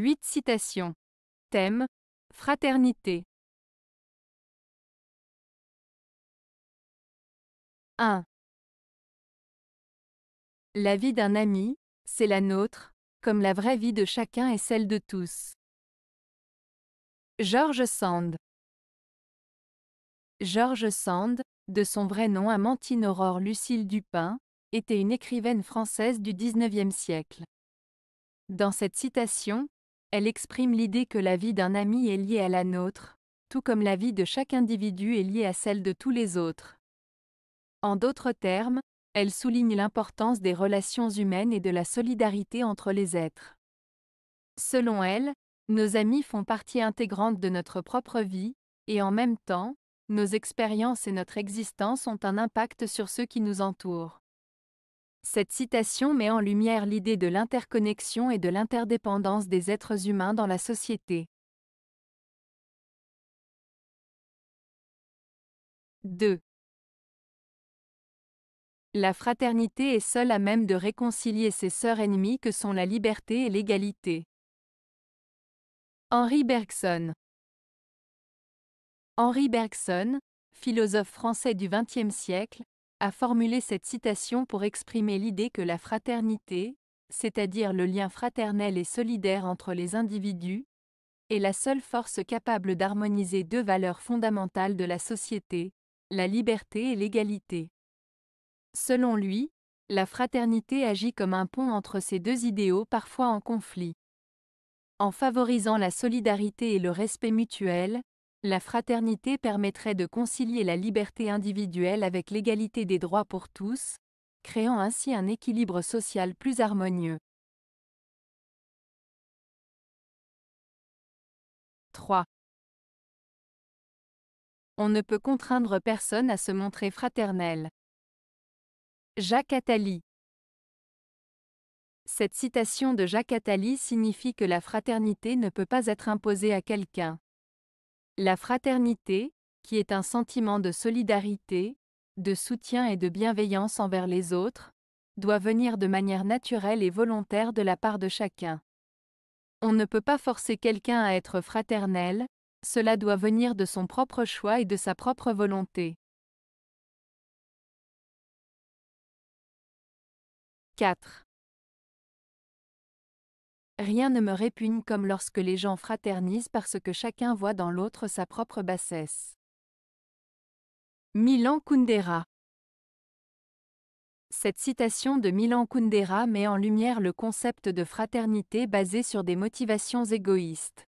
8 citations. Thème Fraternité. 1. La vie d'un ami, c'est la nôtre, comme la vraie vie de chacun est celle de tous. George Sand. George Sand, de son vrai nom Amantine Aurore Lucille Dupin, était une écrivaine française du XIXe siècle. Dans cette citation, elle exprime l'idée que la vie d'un ami est liée à la nôtre, tout comme la vie de chaque individu est liée à celle de tous les autres. En d'autres termes, elle souligne l'importance des relations humaines et de la solidarité entre les êtres. Selon elle, nos amis font partie intégrante de notre propre vie, et en même temps, nos expériences et notre existence ont un impact sur ceux qui nous entourent. Cette citation met en lumière l'idée de l'interconnexion et de l'interdépendance des êtres humains dans la société. 2. La fraternité est seule à même de réconcilier ses sœurs ennemies que sont la liberté et l'égalité. Henri Bergson Henri Bergson, philosophe français du XXe siècle, a formulé cette citation pour exprimer l'idée que la fraternité, c'est-à-dire le lien fraternel et solidaire entre les individus, est la seule force capable d'harmoniser deux valeurs fondamentales de la société, la liberté et l'égalité. Selon lui, la fraternité agit comme un pont entre ces deux idéaux parfois en conflit. En favorisant la solidarité et le respect mutuel, la fraternité permettrait de concilier la liberté individuelle avec l'égalité des droits pour tous, créant ainsi un équilibre social plus harmonieux. 3. On ne peut contraindre personne à se montrer fraternel. Jacques Attali Cette citation de Jacques Attali signifie que la fraternité ne peut pas être imposée à quelqu'un. La fraternité, qui est un sentiment de solidarité, de soutien et de bienveillance envers les autres, doit venir de manière naturelle et volontaire de la part de chacun. On ne peut pas forcer quelqu'un à être fraternel, cela doit venir de son propre choix et de sa propre volonté. 4. Rien ne me répugne comme lorsque les gens fraternisent parce que chacun voit dans l'autre sa propre bassesse. Milan Kundera Cette citation de Milan Kundera met en lumière le concept de fraternité basé sur des motivations égoïstes.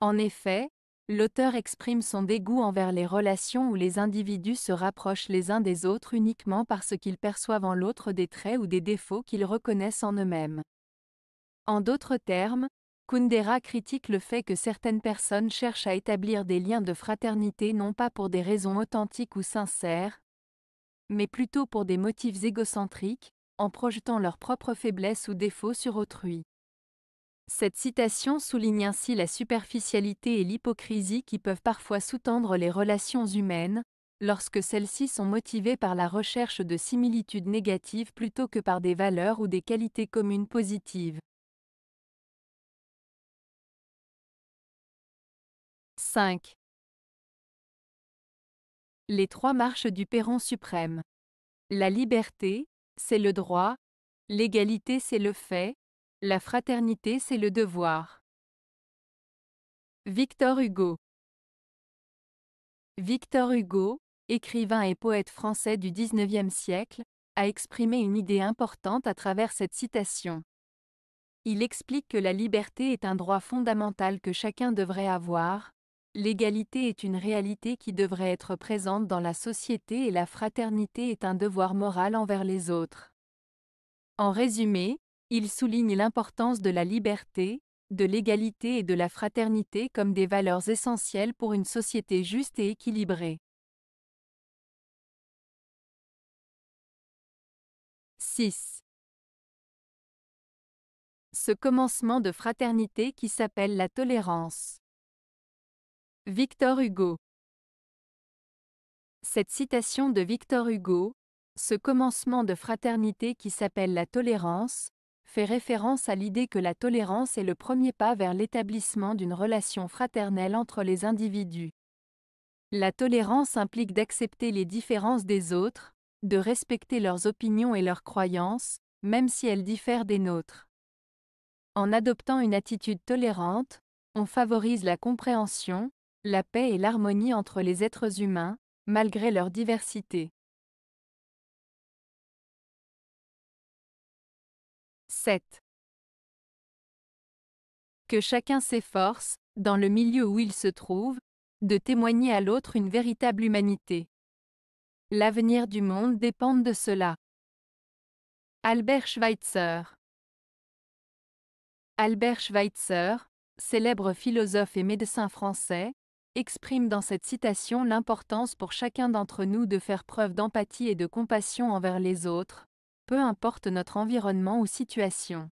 En effet, l'auteur exprime son dégoût envers les relations où les individus se rapprochent les uns des autres uniquement parce qu'ils perçoivent en l'autre des traits ou des défauts qu'ils reconnaissent en eux-mêmes. En d'autres termes, Kundera critique le fait que certaines personnes cherchent à établir des liens de fraternité non pas pour des raisons authentiques ou sincères, mais plutôt pour des motifs égocentriques, en projetant leurs propres faiblesses ou défauts sur autrui. Cette citation souligne ainsi la superficialité et l'hypocrisie qui peuvent parfois sous-tendre les relations humaines, lorsque celles-ci sont motivées par la recherche de similitudes négatives plutôt que par des valeurs ou des qualités communes positives. 5. Les trois marches du Perron suprême. La liberté, c'est le droit, l'égalité, c'est le fait, la fraternité, c'est le devoir. Victor Hugo Victor Hugo, écrivain et poète français du XIXe siècle, a exprimé une idée importante à travers cette citation. Il explique que la liberté est un droit fondamental que chacun devrait avoir, L'égalité est une réalité qui devrait être présente dans la société et la fraternité est un devoir moral envers les autres. En résumé, il souligne l'importance de la liberté, de l'égalité et de la fraternité comme des valeurs essentielles pour une société juste et équilibrée. 6. Ce commencement de fraternité qui s'appelle la tolérance. Victor Hugo Cette citation de Victor Hugo, ce commencement de fraternité qui s'appelle la tolérance, fait référence à l'idée que la tolérance est le premier pas vers l'établissement d'une relation fraternelle entre les individus. La tolérance implique d'accepter les différences des autres, de respecter leurs opinions et leurs croyances, même si elles diffèrent des nôtres. En adoptant une attitude tolérante, on favorise la compréhension, la paix et l'harmonie entre les êtres humains, malgré leur diversité. 7. Que chacun s'efforce, dans le milieu où il se trouve, de témoigner à l'autre une véritable humanité. L'avenir du monde dépend de cela. Albert Schweitzer Albert Schweitzer, célèbre philosophe et médecin français, exprime dans cette citation l'importance pour chacun d'entre nous de faire preuve d'empathie et de compassion envers les autres, peu importe notre environnement ou situation.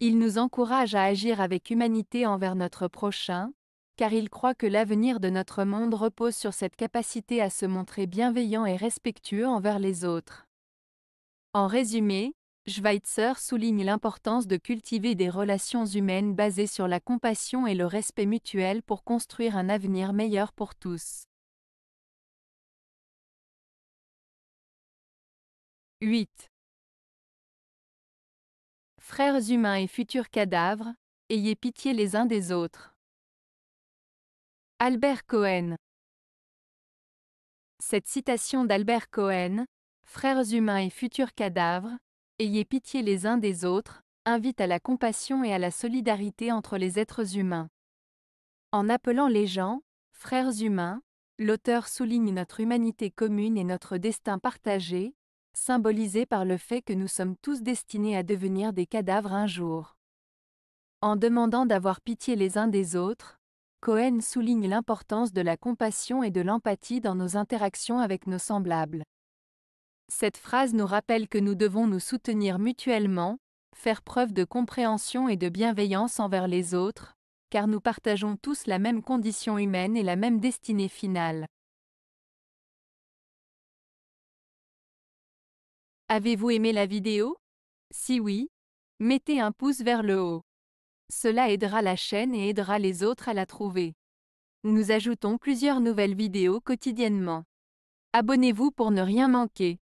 Il nous encourage à agir avec humanité envers notre prochain, car il croit que l'avenir de notre monde repose sur cette capacité à se montrer bienveillant et respectueux envers les autres. En résumé, Schweitzer souligne l'importance de cultiver des relations humaines basées sur la compassion et le respect mutuel pour construire un avenir meilleur pour tous. 8. Frères humains et futurs cadavres, ayez pitié les uns des autres. Albert Cohen Cette citation d'Albert Cohen, Frères humains et futurs cadavres, Ayez pitié les uns des autres, invite à la compassion et à la solidarité entre les êtres humains. En appelant les gens, frères humains, l'auteur souligne notre humanité commune et notre destin partagé, symbolisé par le fait que nous sommes tous destinés à devenir des cadavres un jour. En demandant d'avoir pitié les uns des autres, Cohen souligne l'importance de la compassion et de l'empathie dans nos interactions avec nos semblables. Cette phrase nous rappelle que nous devons nous soutenir mutuellement, faire preuve de compréhension et de bienveillance envers les autres, car nous partageons tous la même condition humaine et la même destinée finale. Avez-vous aimé la vidéo Si oui, mettez un pouce vers le haut. Cela aidera la chaîne et aidera les autres à la trouver. Nous ajoutons plusieurs nouvelles vidéos quotidiennement. Abonnez-vous pour ne rien manquer.